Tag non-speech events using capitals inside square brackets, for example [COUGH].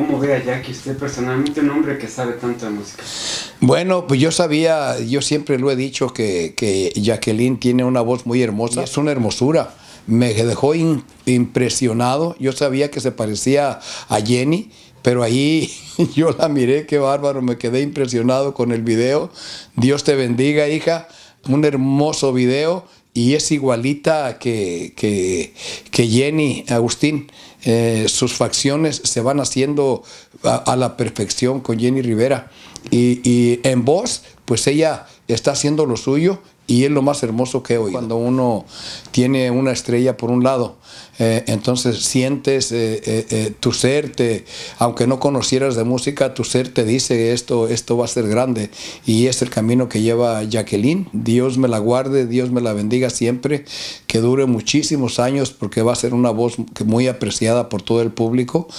¿Cómo ve a Jackie usted personalmente, un hombre que sabe tanto música? Bueno, pues yo sabía, yo siempre lo he dicho que, Jacqueline tiene una voz muy hermosa, es una hermosura. Me dejó impresionado, yo sabía que se parecía a Jenny, pero ahí [LAUGHS] yo la miré, qué bárbaro, me quedé impresionado con el video. Dios te bendiga, hija, un hermoso video y es igualita que, que, Jenny Agustín. Eh, sus facciones se van haciendo a, la perfección con Jenny Rivera. Y, y, en voz, pues ella está haciendo lo suyo y es lo más hermoso que hoy. Cuando uno tiene una estrella por un lado, eh, entonces sientes eh, eh, tu ser, aunque no conocieras de música, tu ser te dice esto, esto va a ser grande. Y es el camino que lleva Jacqueline. Dios me la guarde, Dios me la bendiga siempre, que dure muchísimos años porque va a ser una voz muy apreciada por todo el público.